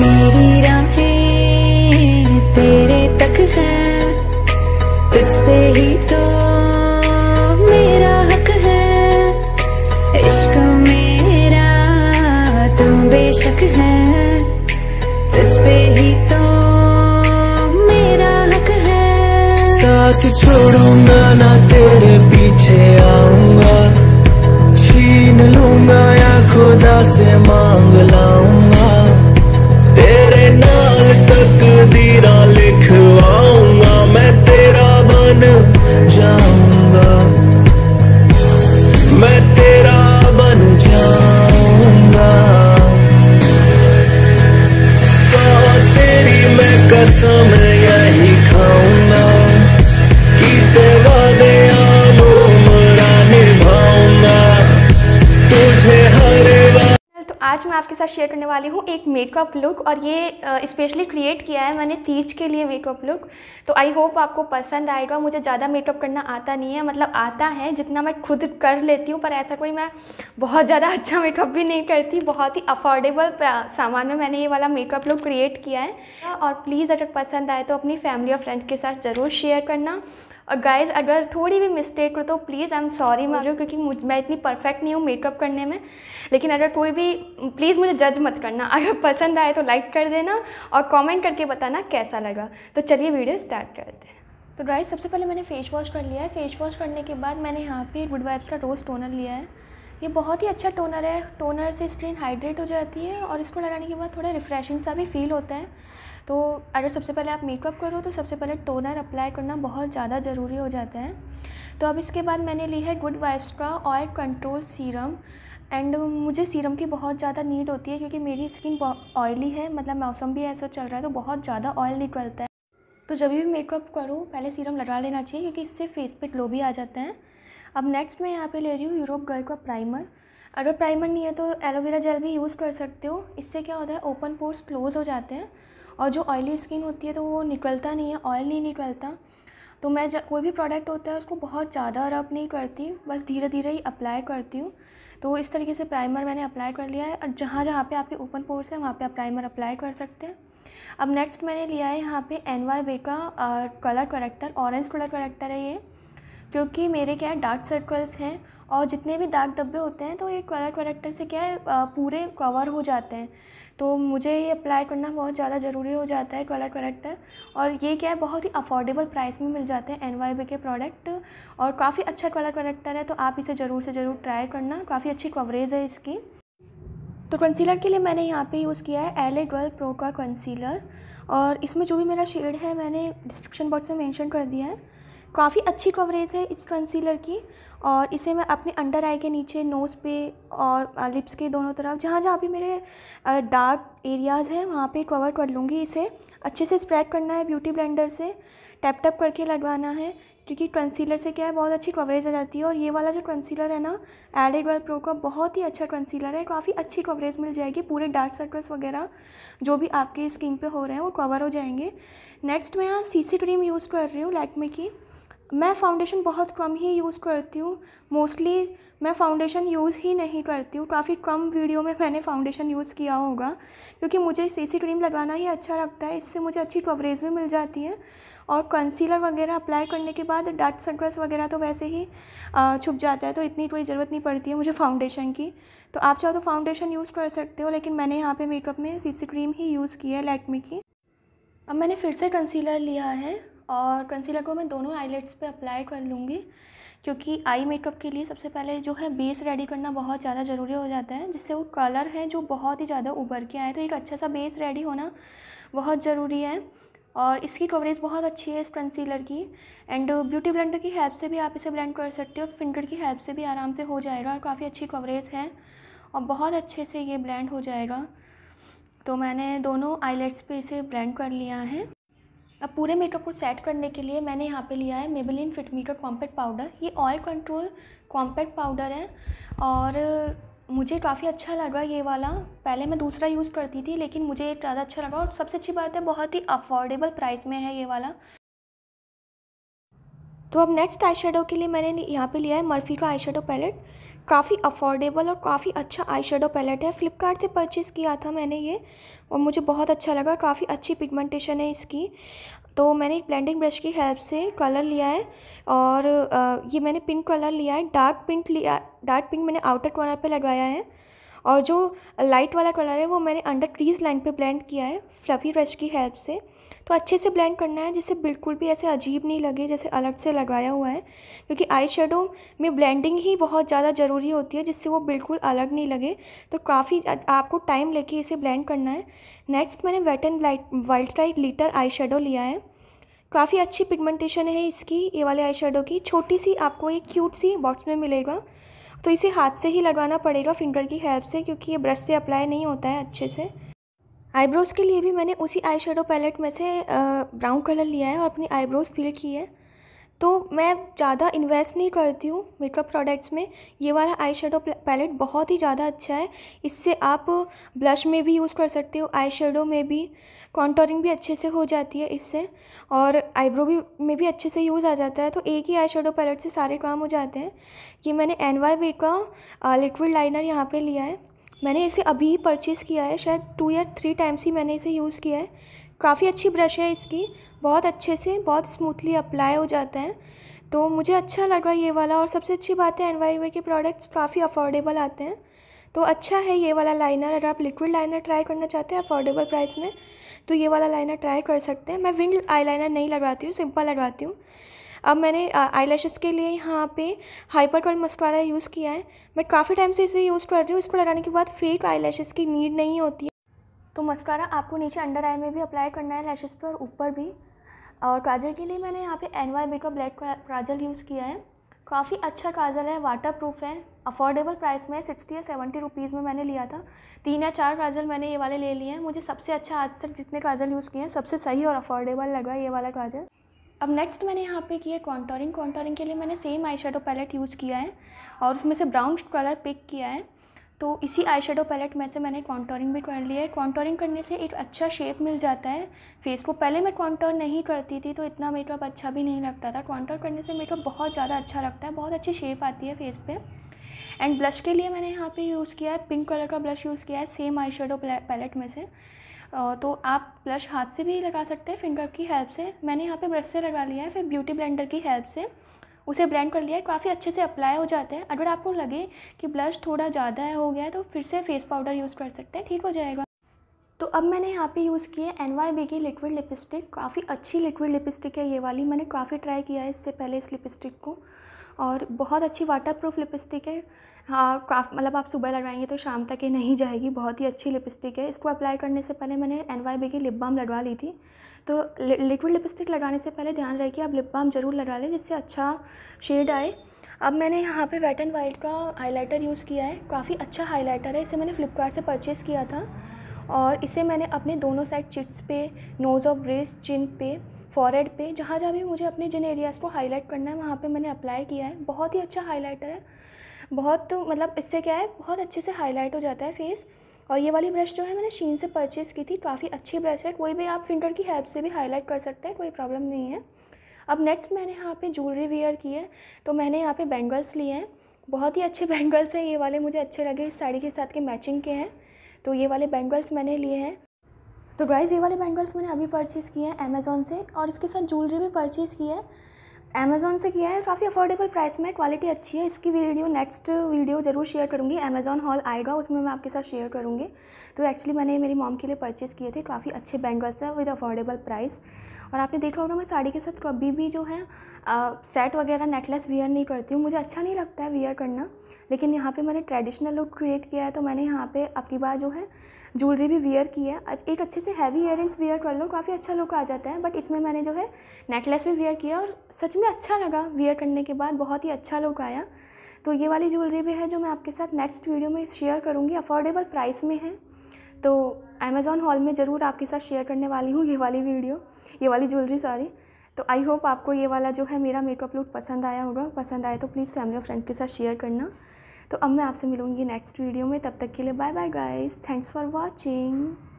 मेरी राहें तेरे तक है तुझ पे ही तो मेरा हक है इश्क मेरा तुम बेशक है तुझ पे ही तो मेरा हक है साथ छोड़ूंगा ना तेरे पीछे आऊंगा छीन लूंगा या खुदा से मांग लाऊंगा तकदीरा लिखवाऊंगा मैं तेरा बन जाऊंगा मैं तेरा बन जाऊंगा सा तेरी मैं कसम आज मैं आपके साथ शेयर करने वाली हूँ एक मेकअप लुक और ये स्पेशली क्रिएट किया है मैंने तीज के लिए मेकअप लुक तो आई होप आपको पसंद आएगा मुझे ज़्यादा मेकअप करना आता नहीं है मतलब आता है जितना मैं खुद कर लेती हूँ पर ऐसा कोई मैं बहुत ज़्यादा अच्छा मेकअप भी नहीं करती बहुत ही अफोर्डेबल सामान में मैंने ये वाला मेकअप लुक क्रिएट किया है और प्लीज़ अगर पसंद आए तो अपनी फैमिली और फ्रेंड के साथ ज़रूर शेयर करना और गाइज अगर थोड़ी भी मिस्टेक हो तो प्लीज़ आई एम सॉरी मार रही हूँ क्योंकि मुझ मैं इतनी परफेक्ट नहीं हूँ मेकअप करने में लेकिन अगर कोई भी प्लीज़ मुझे जज मत करना अगर पसंद आए तो लाइक कर देना और कॉमेंट करके बताना कैसा लगा तो चलिए वीडियो स्टार्ट करते हैं तो गाइज सबसे पहले मैंने फेस वॉश कर लिया है फेस वॉश करने के बाद मैंने यहाँ पर गुड वाइब्स का रोज़ टोनर लिया है ये बहुत ही अच्छा टोनर है टोनर से स्किन हाइड्रेट हो जाती है और इसको लगाने के बाद थोड़ा रिफ्रेशिंग सा भी फील होता है तो अगर सबसे पहले आप मेकअप करो तो सबसे पहले टोनर अप्लाई करना बहुत ज़्यादा ज़रूरी हो जाता है तो अब इसके बाद मैंने ली है गुड वाइब्स का ऑयल कंट्रोल सीरम एंड मुझे सीरम की बहुत ज़्यादा नीड होती है क्योंकि मेरी स्किन ऑयली है मतलब मौसम भी ऐसा चल रहा है तो बहुत ज़्यादा ऑयल निकलता है तो जब भी मेकअप करूँ पहले सीरम लगा लेना चाहिए क्योंकि इससे फेस पे ग्लो भी आ जाते हैं अब नेक्स्ट मैं यहाँ पे ले रही हूँ यूरोप गर्ल का प्राइमर अगर प्राइमर नहीं है तो एलोवेरा जेल भी यूज़ कर सकते हो इससे क्या होता है ओपन पोर्स क्लोज़ हो जाते हैं और जो ऑयली स्किन होती है तो वो निकलता नहीं है ऑयल नहीं निकलता तो मैं जब कोई भी प्रोडक्ट होता है उसको बहुत ज़्यादा रब नहीं करती बस धीरे धीरे ही अप्लाई करती हूँ तो इस तरीके से प्राइमर मैंने अप्लाई कर लिया है और जहाँ जहाँ पे आपके ओपन पोर्स हैं वहाँ पे आप प्राइमर अप्लाई कर सकते हैं अब नेक्स्ट मैंने लिया है यहाँ पे एन वाई बे का colour corrector orange colour corrector है ये क्योंकि मेरे क्या डार्क सर्कल्स हैं और जितने भी दाग डब्बे होते हैं तो ये टॉयलेट प्रोडक्टर से क्या है पूरे कवर हो जाते हैं तो मुझे ये अप्लाई करना बहुत ज़्यादा ज़रूरी हो जाता है टॉयलेट प्रोडक्टर और ये क्या है बहुत ही अफोर्डेबल प्राइस में मिल जाते हैं एन के प्रोडक्ट और काफ़ी अच्छा टॉयलेट प्रोडक्टर है तो आप इसे ज़रूर से ज़रूर ट्राई करना काफ़ी अच्छी कवरेज है इसकी तो कंसीलर के लिए मैंने यहाँ पे यूज़ किया है एल ए ट्वेल्व प्रो का कंसीलर और इसमें जो भी मेरा शेड है मैंने डिस्क्रिप्शन बॉक्स में मेंशन कर दिया है काफ़ी अच्छी कवरेज है इस कंसीलर की और इसे मैं अपने अंडर आई के नीचे नोज़ पे और लिप्स के दोनों तरफ जहाँ जहाँ भी मेरे डार्क एरियाज़ हैं वहाँ पे कवर कर लूँगी इसे अच्छे से स्प्रेड करना है ब्यूटी ब्लेंडर से टैप टैप करके लगवाना है क्योंकि कंसीलर से क्या है बहुत अच्छी कवरेज आ जाती है और ये वाला जो कंसीलर है ना एलेड वर्ल प्रो का बहुत ही अच्छा कंसीलर है काफ़ी अच्छी कवरेज मिल जाएगी पूरे डार्क सर्कल्स वगैरह जो भी आपके स्किन पे हो रहे हैं वो कवर हो जाएंगे नेक्स्ट मैं यहाँ सी क्रीम यूज़ कर रही हूँ लैकमे की मैं फाउंडेशन बहुत कम ही यूज़ करती हूँ मोस्टली मैं फाउंडेशन यूज़ ही नहीं करती हूँ काफ़ी कम वीडियो में मैंने फाउंडेशन यूज़ किया होगा क्योंकि मुझे सीसी क्रीम लगाना ही अच्छा लगता है इससे मुझे अच्छी कवरेज भी मिल जाती है और कंसीलर वगैरह अप्लाई करने के बाद डार्क सर्कल्स वगैरह तो वैसे ही छुप जाता है तो इतनी कोई ज़रूरत नहीं पड़ती है मुझे फाउंडेशन की तो आप चाहो तो फाउंडेशन यूज़ कर सकते हो लेकिन मैंने यहाँ पर मेकअप में सी क्रीम ही यूज़ की है लैटमी की अब मैंने फिर से कंसीलर लिया है और कंसीलर को मैं दोनों आईलेट्स पे अप्लाई कर लूँगी क्योंकि आई मेकअप के लिए सबसे पहले जो है बेस रेडी करना बहुत ज़्यादा ज़रूरी हो जाता है जिससे वो कलर है जो बहुत ही ज़्यादा उभर के आए तो एक अच्छा सा बेस रेडी होना बहुत ज़रूरी है और इसकी कवरेज बहुत अच्छी है इस कंसीलर की एंड ब्यूटी ब्लेंडर की हेल्प से भी आप इसे ब्लेंड कर सकते हो फिंगर की हेल्प से भी आराम से हो जाएगा और काफ़ी अच्छी कवरेज है और बहुत अच्छे से ये ब्लेंड हो जाएगा तो मैंने दोनों आईलेट्स पे इसे ब्लेंड कर लिया है अब पूरे मेकअप को सेट करने के लिए मैंने यहाँ पे लिया है Maybelline fit me matte compact powder ये ऑयल कंट्रोल कॉम्पैक्ट पाउडर है और मुझे काफ़ी अच्छा लगा ये वाला पहले मैं दूसरा यूज़ करती थी लेकिन मुझे ज़्यादा अच्छा लगा और सबसे अच्छी बात है बहुत ही अफोर्डेबल प्राइस में है ये वाला तो अब नेक्स्ट आई के लिए मैंने यहाँ पे लिया है मर्फी का आई पैलेट काफ़ी अफोर्डेबल और काफ़ी अच्छा आई शेडो पैलेट है फ्लिपकार्ट से परचेज़ किया था मैंने ये और मुझे बहुत अच्छा लगा काफ़ी अच्छी पिगमेंटेशन है इसकी तो मैंने एक ब्लेंडिंग ब्रश की हेल्प से कलर लिया है और ये मैंने पिंक कलर लिया है डार्क पिंक लिया डार्क पिंक मैंने आउटर कॉर्नर पर लगवाया है और जो लाइट वाला कलर है वो मैंने अंडर क्रीज लाइन पे ब्लेंड किया है फ्लफी ब्रश की हेल्प से तो अच्छे से ब्लेंड करना है जिससे बिल्कुल भी ऐसे अजीब नहीं लगे जैसे अलग से लगाया हुआ है क्योंकि आई शेडो में ब्लेंडिंग ही बहुत ज़्यादा ज़रूरी होती है जिससे वो बिल्कुल अलग नहीं लगे तो काफ़ी आपको टाइम लेके इसे ब्लेंड करना है नेक्स्ट मैंने वेट एंड वाइल्ड लाइट लीटर आई शेडो लिया है काफ़ी अच्छी पिगमेंटेशन है इसकी ये वाले आई शेडो की छोटी सी आपको एक क्यूट सी बॉक्स में मिलेगा तो इसे हाथ से ही लगवाना पड़ेगा फिंगर की हेल्प से क्योंकि ये ब्रश से अप्लाई नहीं होता है अच्छे से आईब्रोज़ के लिए भी मैंने उसी आई शेडो पैलेट में से ब्राउन कलर लिया है और अपनी आईब्रोज़ फिल की है तो मैं ज़्यादा इन्वेस्ट नहीं करती हूँ मेकअप प्रोडक्ट्स में ये वाला आई शेडो पैलेट बहुत ही ज़्यादा अच्छा है इससे आप ब्लश में भी यूज़ कर सकते हो आई शेडो में भी कॉन्टोरिंग भी अच्छे से हो जाती है इससे और आईब्रो भी में भी अच्छे से यूज़ आ जाता है तो एक ही आई शेडो पैलेट से सारे काम हो जाते हैं ये मैंने एन वाई का लिक्विड लाइनर यहाँ पर लिया है मैंने इसे अभी ही परचेज़ किया है शायद टू या थ्री टाइम्स ही मैंने इसे यूज़ किया है काफ़ी अच्छी ब्रश है इसकी बहुत अच्छे से बहुत स्मूथली अप्लाई हो जाते हैं तो मुझे अच्छा रहा है ये वाला और सबसे अच्छी बात है एनवाई के प्रोडक्ट्स काफ़ी अफोर्डेबल आते हैं तो अच्छा है ये वाला लाइनर अगर आप लिक्विड लाइनर ट्राई करना चाहते हैं अफोर्डेबल प्राइस में तो ये वाला लाइनर ट्राई कर सकते हैं मैं विंड आईलाइनर नहीं लगवाती हूँ सिंपल लगवाती हूँ अब मैंने आई के लिए यहाँ पे हाइपर ट्वेल्व मस्कारा यूज़ किया है बट काफ़ी टाइम से इसे यूज़ कर रही हूँ इसको लगाने के बाद फेक आई की नीड नहीं होती है तो मस्कारा आपको नीचे अंडर आई में भी अप्लाई करना है लैशेज़ पर ऊपर भी और काजल के लिए मैंने यहाँ पे एन वाई बिट का ब्लैक काजल यूज़ किया है काफ़ी अच्छा काजल है वाटर प्रूफ है अफोर्डेबल प्राइस में सिक्सटी या सेवेंटी रुपीज़ में मैंने लिया था तीन या चार काजल मैंने ये वाले ले लिए हैं मुझे सबसे अच्छा आज तक जितने काजल यूज़ किए हैं सबसे सही और अफोर्डेबल लगा ये वाला काजल अब नेक्स्ट मैंने यहाँ पे किया कॉन्टोरिंग कॉन्टोरिंग के लिए मैंने सेम आई पैलेट यूज़ किया है और उसमें से ब्राउन कलर पिक किया है तो इसी आई पैलेट में से मैंने कॉन्टोरिंग भी कर लिया है कॉन्टोरिंग करने से एक अच्छा शेप मिल जाता है फेस को पहले मैं कॉन्टोर नहीं करती थी तो इतना मेकअप अच्छा भी नहीं लगता था कॉन्टोर करने से मेकअप बहुत ज़्यादा अच्छा लगता है बहुत अच्छी शेप आती है फेस पर एंड ब्लश के लिए मैंने यहाँ पर यूज़ किया है पिंक कलर का ब्लश यूज़ किया है सेम आई पैलेट में से तो आप ब्लश हाथ से भी लगा सकते हैं फिंगर की हेल्प से मैंने यहाँ पे ब्रश से लगा लिया है फिर ब्यूटी ब्लेंडर की हेल्प से उसे ब्लेंड कर लिया है काफ़ी अच्छे से अप्लाई हो जाते हैं अगर आपको लगे कि ब्लश थोड़ा ज़्यादा हो गया है तो फिर से फेस पाउडर यूज़ कर सकते हैं ठीक हो जाएगा तो अब मैंने यहाँ पे यूज़ एन है एन की लिक्विड लिपस्टिक काफ़ी अच्छी लिक्विड लिपस्टिक है ये वाली मैंने काफ़ी ट्राई किया है इससे पहले इस लिपस्टिक को और बहुत अच्छी वाटर प्रूफ लिपस्टिक है हाँ क्राफ्ट मतलब आप सुबह लगाएंगे तो शाम तक ये नहीं जाएगी बहुत ही अच्छी लिपस्टिक है इसको अप्लाई करने से पहले मैंने एन वाई बी की लिप बाम लगवा ली थी तो लिक्विड लिपस्टिक लगाने से पहले ध्यान रहे कि आप लिप बाम ज़रूर लगा लें जिससे अच्छा शेड आए अब मैंने यहाँ पे वेट एंड वाइल्ड का हाइलाइटर यूज़ किया है काफ़ी अच्छा हाइलाइटर है इसे मैंने फ्लिपकार्ट से परचेज़ किया था और इसे मैंने अपने दोनों साइड चिट्स पे नोज़ ऑफ ब्रेस चिन पे फॉरहेड पे जहाँ जहाँ भी मुझे अपने जिन एरियाज़ को हाईलाइट करना है वहाँ पे मैंने अप्लाई किया है बहुत ही अच्छा हाईलाइटर है बहुत मतलब इससे क्या है बहुत अच्छे से हाईलाइट हो जाता है फेस और ये वाली ब्रश जो है मैंने शीन से परचेज़ की थी काफ़ी अच्छी ब्रश है कोई भी आप फिंगर की हेल्प से भी हाईलाइट कर सकते हैं कोई प्रॉब्लम नहीं है अब नेक्स्ट मैंने यहाँ पे ज्वेलरी वेयर की है तो मैंने यहाँ पे बैंगल्स लिए हैं बहुत ही अच्छे बैंगल्स हैं ये वाले मुझे अच्छे लगे इस साड़ी के साथ के मैचिंग के हैं तो ये वाले बैंगल्स मैंने लिए हैं तो ड्राइज ये वाले बैंगल्स मैंने अभी परचेज़ किए हैं अमेज़ोन से और इसके साथ ज्वेलरी भी परचेज़ की है अमेज़ोन से किया है काफ़ी अफोर्डेबल प्राइस में क्वालिटी अच्छी है इसकी वीडियो नेक्स्ट वीडियो जरूर शेयर करूँगी अमेज़ॉन हॉल आएगा उसमें मैं आपके साथ शेयर करूँगी तो एक्चुअली मैंने मेरी मॉम के लिए परचेज़ किए थे काफ़ी अच्छे बैंगल्स हैं विद अफोर्डेबल प्राइस और आपने देखा होगा मैं साड़ी के साथ कभी तो भी जो है आ, सेट वगैरह नेकलेस वियर नहीं करती हूँ मुझे अच्छा नहीं लगता है वियर करना लेकिन यहाँ पर मैंने ट्रेडिशनल लुक क्रिएट किया है तो मैंने यहाँ पर आपकी बार जो है ज्वेलरी भी वियर की है एक अच्छे से हैवी इयर वियर कर लो काफ़ी अच्छा लुक आ जाता है बट इसमें मैंने जो है नेकलेस भी वियर किया और सच में अच्छा लगा वियर करने के बाद बहुत ही अच्छा लुक आया तो ये वाली ज्वेलरी भी है जो मैं आपके साथ नेक्स्ट वीडियो में शेयर करूँगी अफोर्डेबल प्राइस में है तो अमेज़ॉन हॉल में ज़रूर आपके साथ शेयर करने वाली हूँ ये वाली वीडियो ये वाली ज्वेलरी सॉरी तो आई होप आपको ये वाला जो है मेरा मेकअप लुक पसंद आया होगा पसंद आया तो प्लीज़ फैमिली और फ्रेंड के साथ शेयर करना तो अब मैं आपसे मिलूँगी नेक्स्ट वीडियो में तब तक के लिए bye bye guys thanks for watching